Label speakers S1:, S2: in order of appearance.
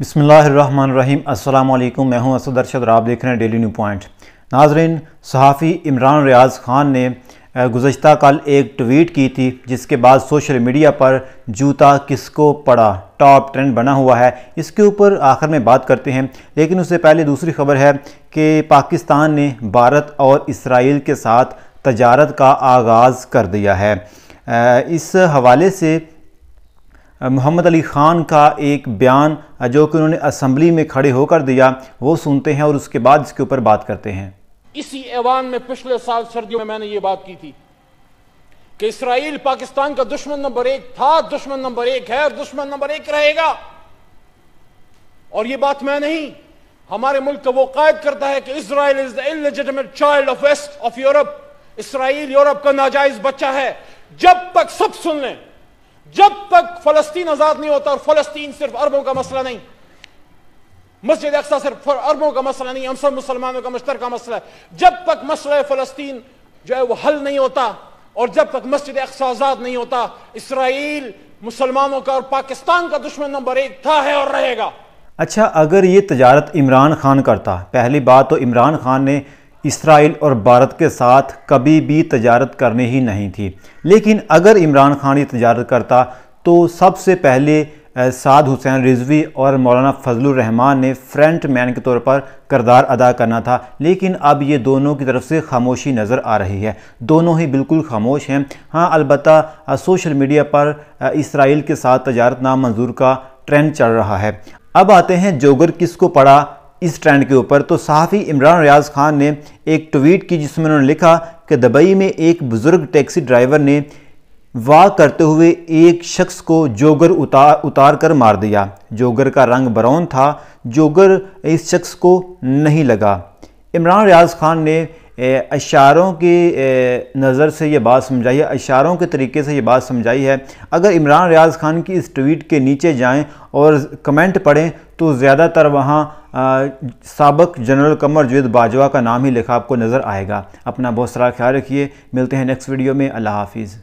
S1: बसमीम् अल्लाम मैं हूँ असद अरशद और आप देख रहे हैं डेली न्यू पॉइंट नाजरन सहाफ़ी इमरान रियाज़ ख़ान ने गुज्त कल एक ट्वीट की थी जिसके बाद सोशल मीडिया पर जूता किसको पड़ा टॉप ट्रेंड बना हुआ है इसके ऊपर आखिर में बात करते हैं लेकिन उससे पहले दूसरी खबर है कि पाकिस्तान ने भारत और इसराइल के साथ तजारत का आगाज़ कर दिया है इस हवाले से मोहम्मद अली ख़ान का एक बयान जो कि उन्होंने असम्बली में खड़े होकर दिया वो सुनते हैं और उसके बाद इसके ऊपर बात करते हैं
S2: इसी ऐवान में पिछले साल सर्दियों में मैंने ये बात की थी कि इसराइल पाकिस्तान का दुश्मन नंबर एक था दुश्मन नंबर एक है और दुश्मन नंबर एक रहेगा और ये बात मैं नहीं हमारे मुल्क का वो कायद करता है कि Israel is the child of west of Europe Israel Europe का नाजायज बच्चा है जब तक सब सुन लें जब तक फलस्तीन आजाद नहीं होता और फलस्तीन सिर्फ अरबों का मसला नहीं मस्जिद अक्सा सिर्फ अरबों का मसला नहीं हम सब मुसलमानों का मुश्तर का मसला है जब तक मसला फलस्तीन जो है वह हल नहीं होता और जब तक मस्जिद अक्सा आजाद नहीं होता इसराइल मुसलमानों का और पाकिस्तान का दुश्मन नंबर एक था
S1: है और रहेगा अच्छा अगर ये तजारत इमरान खान करता पहली बात तो इमरान खान ने इसराइल और भारत के साथ कभी भी तजारत करनी ही नहीं थी लेकिन अगर इमरान खान ये तजारत करता तो सबसे पहले साद हुसैन रिजवी और मौलाना फजलुर रहमान ने फ्रंट मैन के तौर पर करदार अदा करना था लेकिन अब ये दोनों की तरफ से खामोशी नज़र आ रही है दोनों ही बिल्कुल खामोश हैं हाँ अलबत् सोशल मीडिया पर इसराइल के साथ तजारत नामंजूर का ट्रेंड चल रहा है अब आते हैं जोगर किस को पढ़ा इस ट्रेंड के ऊपर तो सहाफ़ी इमरान रियाज खान ने एक ट्वीट की जिसमें उन्होंने लिखा कि दुबई में एक बुज़ुर्ग टैक्सी ड्राइवर ने वाह करते हुए एक शख्स को जोगर उतार उतार कर मार दिया जोगर का रंग ब्राउन था जोगर इस शख्स को नहीं लगा इमरान रियाज खान ने अशारों की नज़र से ये बात समझाई है अशारों के तरीके से ये बात समझाई है अगर इमरान रियाज खान की इस ट्वीट के नीचे जाएं और कमेंट पढ़ें तो ज़्यादातर वहाँ सबक जनरल कमर जुवेद बाजवा का नाम ही लिखा आपको नज़र आएगा अपना बहुत सारा ख्याल रखिए मिलते हैं नेक्स्ट वीडियो में अल्लाह हाफिज़